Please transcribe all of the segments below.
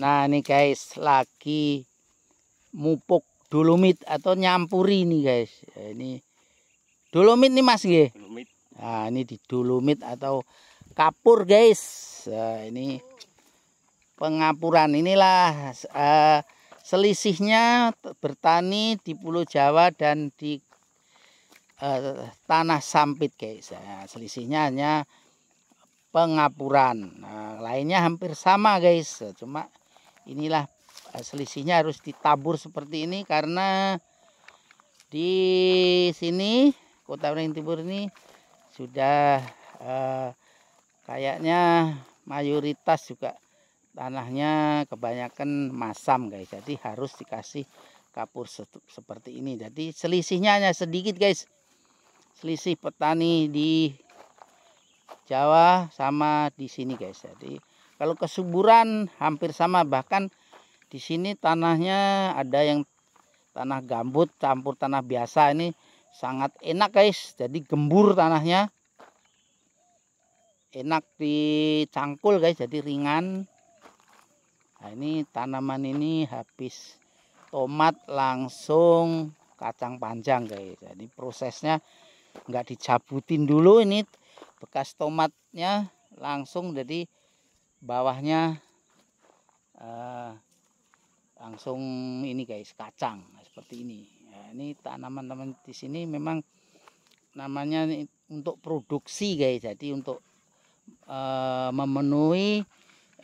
Nah ini guys lagi mupuk dolomit atau nyampuri ini guys. Nah, ini dolomit nih mas gih. Nah ini di dolomit atau kapur guys. Nah, ini pengapuran inilah uh, selisihnya bertani di Pulau Jawa dan di uh, tanah sampit guys. Nah, selisihnya hanya pengapuran. Nah, lainnya hampir sama guys, cuma inilah eh, selisihnya harus ditabur seperti ini karena di sini kota Bening Timur ini sudah eh, kayaknya mayoritas juga tanahnya kebanyakan masam guys jadi harus dikasih kapur seperti ini jadi selisihnya hanya sedikit guys selisih petani di Jawa sama di sini guys jadi kalau kesuburan hampir sama bahkan di sini tanahnya ada yang tanah gambut campur tanah biasa ini sangat enak guys. Jadi gembur tanahnya. Enak dicangkul guys jadi ringan. Nah, ini tanaman ini habis tomat langsung kacang panjang guys. Jadi prosesnya nggak dicabutin dulu ini bekas tomatnya langsung jadi bawahnya uh, langsung ini guys kacang nah, seperti ini ya, ini tanaman-tanaman di sini memang namanya untuk produksi guys jadi untuk uh, memenuhi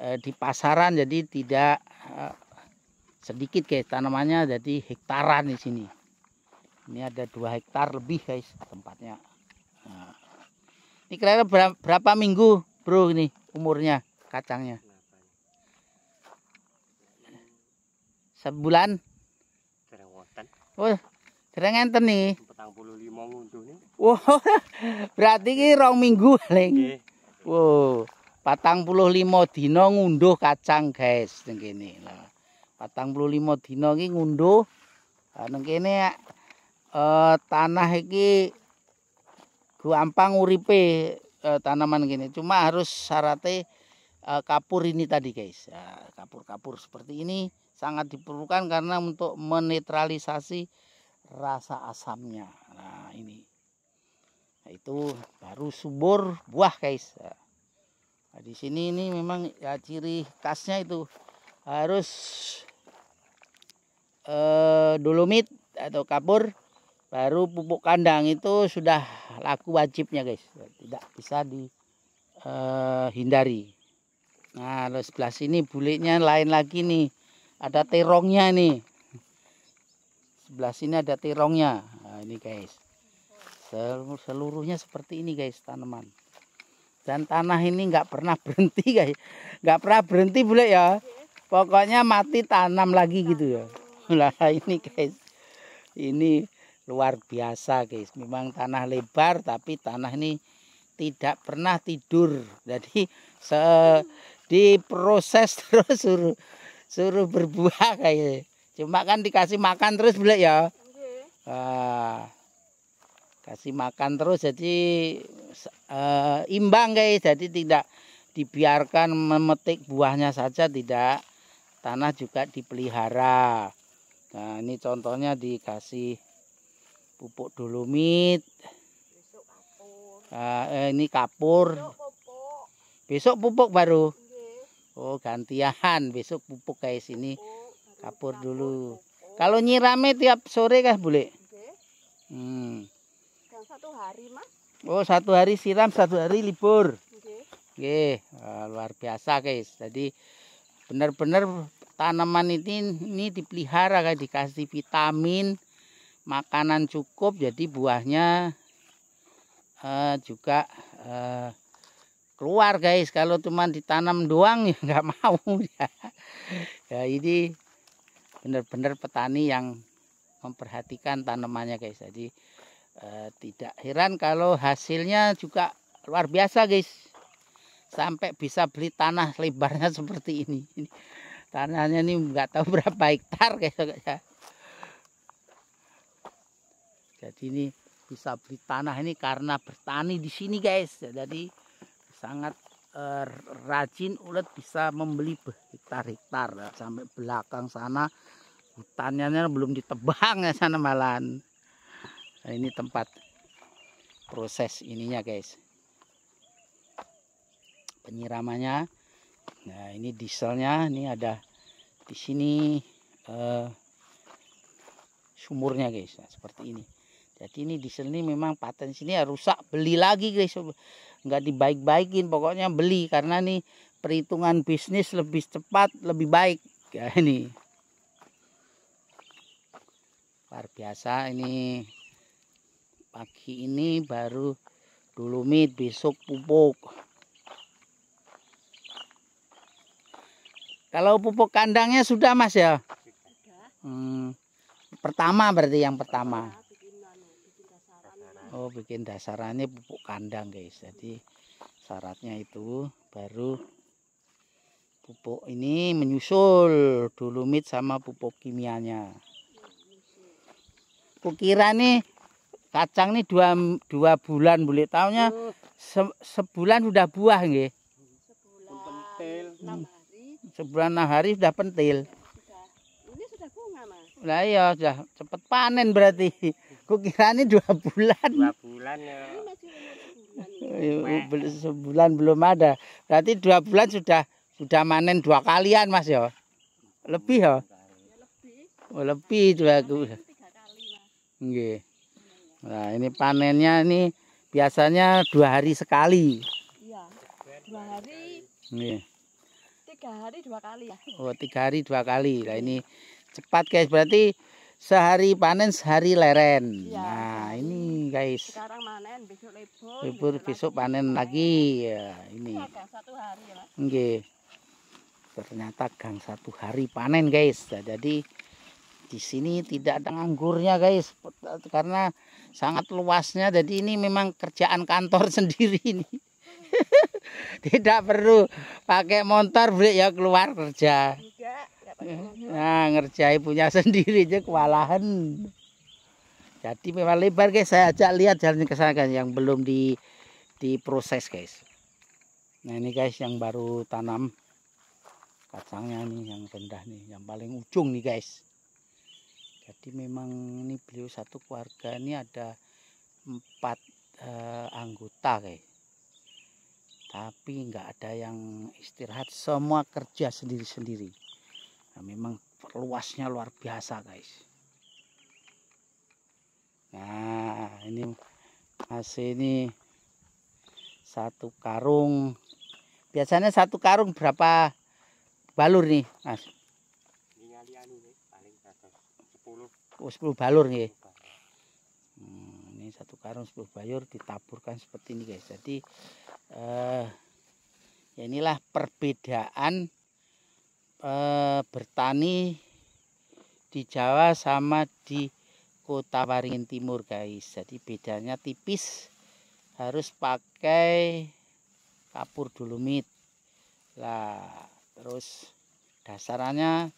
uh, di pasaran jadi tidak uh, sedikit guys tanamannya jadi hektaran di sini ini ada dua hektar lebih guys tempatnya nah. ini kira-kira berapa minggu bro ini umurnya kacangnya sebulan oh dereng enten nih wow berarti ini rong minggu paling wow patang puluh lima dino ngunduh kacang guys neng lah patang puluh lima dino ki ngunduh neng kene eh, tanah ini gampang uripe eh, tanaman gini cuma harus syaratnya Eh, kapur ini tadi guys ya, kapur-kapur seperti ini sangat diperlukan karena untuk menetralisasi rasa asamnya nah ini nah, itu baru subur buah guys ya. nah, di sini ini memang ya ciri khasnya itu harus eh, dolomit atau kapur baru pupuk kandang itu sudah laku wajibnya guys tidak bisa dihindari eh, Nah, lo sebelah sini buliknya lain lagi nih. Ada terongnya nih. Sebelah sini ada terongnya. Nah, ini guys. seluruhnya seperti ini guys tanaman. Dan tanah ini nggak pernah berhenti guys. Nggak pernah berhenti bulik ya. Pokoknya mati tanam lagi gitu ya. Nah ini guys. Ini luar biasa guys. Memang tanah lebar tapi tanah ini tidak pernah tidur. Jadi se diproses terus suruh suruh berbuah kayak gitu. cuma kan dikasih makan terus boleh ya ah, kasih makan terus jadi uh, imbang guys gitu. jadi tidak dibiarkan memetik buahnya saja tidak tanah juga dipelihara nah ini contohnya dikasih pupuk dolomit uh, ah, eh, ini kapur besok pupuk baru Oh gantian besok pupuk kayak sini kapur dulu. Kalau nyirame tiap sore kah boleh? Hmm. satu hari mah? Oh satu hari siram satu hari libur. Oke, luar biasa guys. Jadi benar-benar tanaman ini ini dipelihara kayak dikasih vitamin, makanan cukup, jadi buahnya uh, juga uh, keluar guys kalau cuma ditanam doang ya nggak mau ya. ya ini benar-benar petani yang memperhatikan tanamannya guys jadi eh, tidak heran kalau hasilnya juga luar biasa guys sampai bisa beli tanah lebarnya seperti ini, ini tanahnya ini nggak tahu berapa hektar guys ya. jadi ini bisa beli tanah ini karena bertani di sini guys jadi sangat er, rajin ulet bisa membeli hektar-hektar ya. sampai belakang sana hutannya belum ditebang ya sana malahan nah, ini tempat proses ininya guys penyiramannya nah ini dieselnya ini ada di sini eh, sumurnya guys nah, seperti ini jadi ini diesel ini memang paten sini ya rusak beli lagi guys nggak dibaik-baikin pokoknya beli karena nih perhitungan bisnis lebih cepat lebih baik ya ini luar biasa ini pagi ini baru dolomit besok pupuk kalau pupuk kandangnya sudah mas ya hmm, pertama berarti yang pertama oh bikin dasarannya pupuk kandang guys jadi syaratnya itu baru pupuk ini menyusul dolomit sama pupuk kimianya kukira nih kacang nih dua, dua bulan boleh tahunya se, sebulan sudah buah nge? sebulan hmm. sebulan enam hari sudah pentil sudah. ini sudah bunga lah iya sudah cepet panen berarti Kukira ini dua bulan. Dua bulan ya. sebulan belum ada. Berarti dua bulan sudah sudah manen dua kalian mas ya. Lebih ya. Oh, lebih dua bulan. Nah ini panennya ini biasanya dua hari sekali. Iya. Dua hari. Tiga hari dua kali ya. Oh tiga hari dua kali. Nah ini cepat guys berarti sehari panen sehari leren. Ya. Nah, ini guys. Sekarang panen, besok libur. Libur gitu kan. besok panen lagi. Ya, ini. Iya, gang satu hari ya, Ternyata gang satu hari panen, guys. Nah, jadi di sini tidak ada anggurnya guys. Karena sangat luasnya. Jadi ini memang kerjaan kantor sendiri ini. tidak perlu pakai motor beli ya keluar kerja nah ngerjai punya sendiri aja kewalahan jadi memang lebar guys saya ajak lihat jalannya ke sana guys yang belum di diproses guys nah ini guys yang baru tanam kacangnya nih yang rendah nih yang paling ujung nih guys jadi memang ini beliau satu keluarga ini ada empat eh, anggota guys tapi nggak ada yang istirahat semua kerja sendiri-sendiri nah, memang luasnya luar biasa guys nah ini masih ini satu karung biasanya satu karung berapa balur nih mas Oh, 10 balur nih hmm, ini satu karung 10 balur ditaburkan seperti ini guys jadi eh, ya inilah perbedaan eh, bertani di Jawa sama di kota Waringin Timur guys jadi bedanya tipis harus pakai kapur dolomit lah terus dasarannya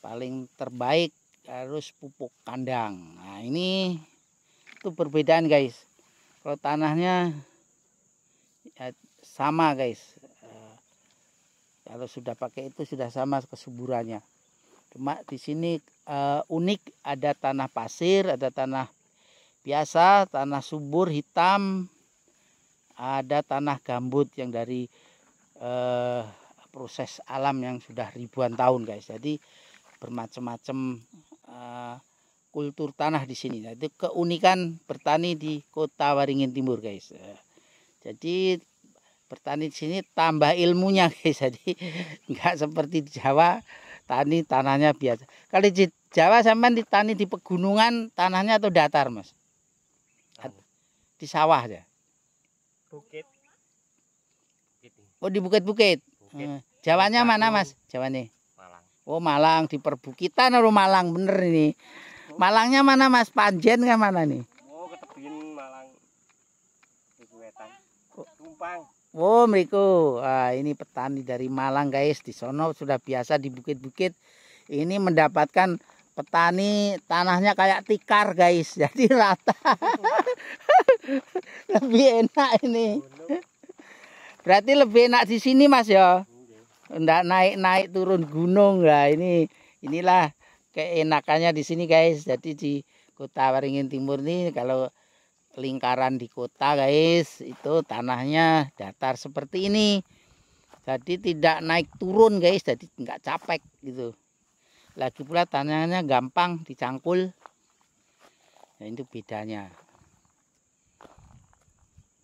paling terbaik harus pupuk kandang nah ini itu perbedaan guys kalau tanahnya ya, sama guys kalau sudah pakai itu sudah sama kesuburannya cuma di sini uh, unik ada tanah pasir ada tanah biasa tanah subur hitam ada tanah gambut yang dari eh, proses alam yang sudah ribuan tahun guys jadi bermacam-macam eh, kultur tanah di sini nah, itu keunikan bertani di kota Waringin Timur guys jadi bertani di sini tambah ilmunya guys jadi nggak seperti di Jawa tani tanahnya biasa kalau di Jawa sampean ditani di pegunungan tanahnya atau datar mas di sawah aja bukit oh di bukit-bukit eh, Jawanya mana mas Jawa nih Malang oh Malang di perbukitan atau Malang bener ini oh. Malangnya mana mas Panjen kan mana nih oh ke Malang di Wetan Tumpang Oh, mereka. Ah, ini petani dari Malang, guys. Di sono sudah biasa di bukit-bukit. Ini mendapatkan petani tanahnya kayak tikar, guys. Jadi rata. lebih enak ini. Berarti lebih enak di sini, Mas ya. Tidak naik-naik turun gunung lah ini. Inilah keenakannya di sini, guys. Jadi di Kota Waringin Timur nih kalau lingkaran di kota guys itu tanahnya datar seperti ini jadi tidak naik turun guys jadi nggak capek gitu lagi pula tanahnya gampang dicangkul nah itu bedanya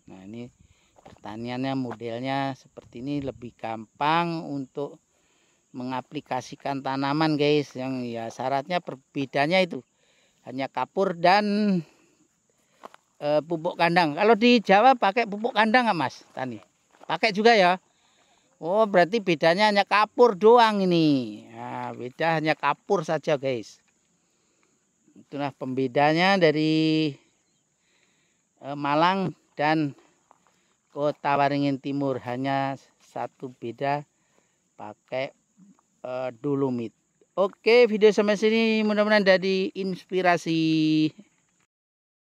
nah ini pertaniannya modelnya seperti ini lebih gampang untuk mengaplikasikan tanaman guys yang ya syaratnya perbedaannya itu hanya kapur dan Eh, pupuk kandang. Kalau di Jawa pakai pupuk kandang nggak Mas Tani? Pakai juga ya? Oh berarti bedanya hanya kapur doang ini. Nah, beda hanya kapur saja guys. Itulah pembedanya dari e, Malang dan Kota Waringin Timur hanya satu beda pakai e, dolomit. Oke, video sampai sini mudah-mudahan dari inspirasi.